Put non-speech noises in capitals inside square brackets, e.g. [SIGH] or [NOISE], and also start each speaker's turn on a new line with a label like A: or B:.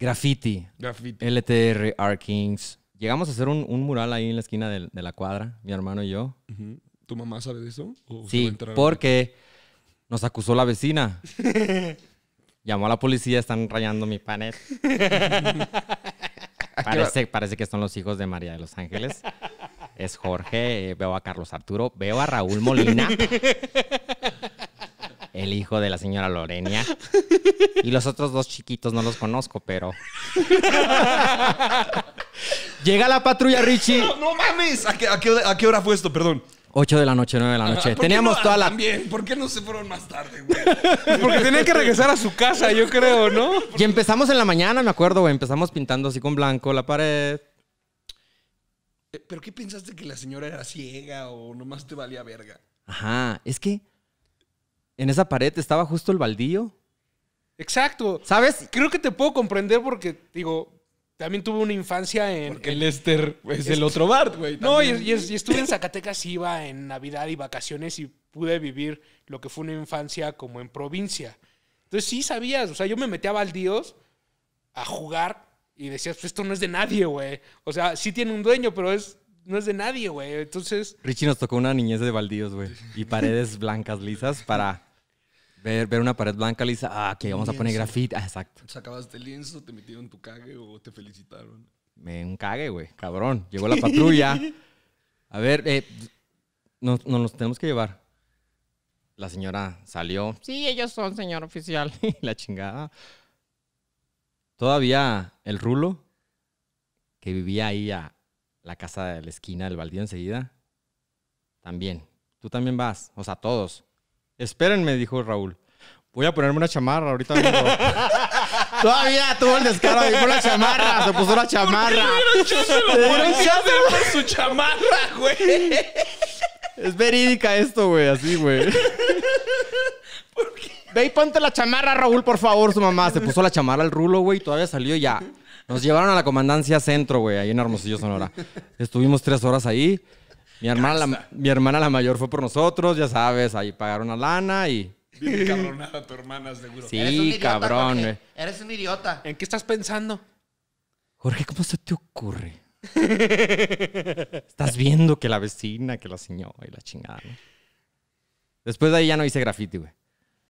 A: Graffiti. Graffiti. LTR, R Kings. Llegamos a hacer un, mural ahí en la esquina de, la cuadra, mi hermano y yo. ¿Tu mamá sabe de eso? sí, porque nos acusó la vecina. [LAUGHS] Llamó a la policía, están rayando mi panel. [LAUGHS] parece, parece que son los hijos de María de los Ángeles. Es Jorge, eh, veo a Carlos Arturo, veo a Raúl Molina. [LAUGHS] el hijo de la señora Lorenia. [LAUGHS] Y los otros dos chiquitos no los conozco, pero. [LAUGHS] Llega la patrulla Richie. No, mames. ¿A qué, a, qué, hora fue esto? Perdón. Ocho de la noche, nueve de la noche. Teníamos toda la. También, ¿por qué no se fueron más tarde, güey? Pues porque [LAUGHS] tenían que regresar a su casa, yo creo, ¿no? Y empezamos en la mañana, me acuerdo, güey. Empezamos pintando así con blanco la pared. Eh, ¿Pero qué pensaste que la señora era ciega o nomás te valía verga? Ajá, es que en esa pared estaba justo el baldío. Exacto. ¿Sabes? Creo que te puedo comprender porque, digo, también tuve una infancia en. Porque Lester es, el otro Bart, güey. No, y, estuve en Zacatecas, iba en Navidad y vacaciones y pude vivir lo que fue una infancia como en provincia. Entonces sí sabías, o sea, yo me metía a baldíos a jugar y decías, pues esto no es de nadie, güey. O sea, sí tiene un dueño, pero es no es de nadie, güey. Entonces. Richie nos tocó una niñez de baldíos, güey. Y paredes blancas lisas para Ver, una pared blanca lisa, ah, que vamos a poner grafita ah, exacto. Sacabaste el lienzo, te metieron tu cague o te felicitaron. Me un cague, güey, cabrón. Llegó la patrulla. [LAUGHS] A ver, eh, nos, nos tenemos que llevar. La señora salió. Sí, ellos son, señor oficial. [LAUGHS] la chingada. Todavía el rulo, que vivía ahí a la casa de la esquina del baldío enseguida, también. Tú también vas, o sea, todos. Espérenme, dijo Raúl. Voy a ponerme una chamarra ahorita. mismo. [LAUGHS] Todavía tuvo el descaro de la chamarra. Se puso la chamarra. su chamarra, güey. Es verídica esto, güey. Así, güey. Ve y ponte la chamarra, Raúl, por favor, su mamá. Se puso la chamarra al rulo, güey. Todavía salió ya. Nos llevaron a la comandancia centro, güey, ahí en Hermosillo, Sonora. Estuvimos tres horas ahí. Mi hermana, la, mi hermana la mayor fue por nosotros, ya sabes, ahí pagaron la lana y Bien cabronada tu hermana, seguro. Sí, cabrón. güey. Eres un idiota. ¿En qué estás pensando? Jorge, ¿cómo se te ocurre? estás viendo que la vecina, que la señora y la chingada, Después de ahí ya no hice graffiti, güey.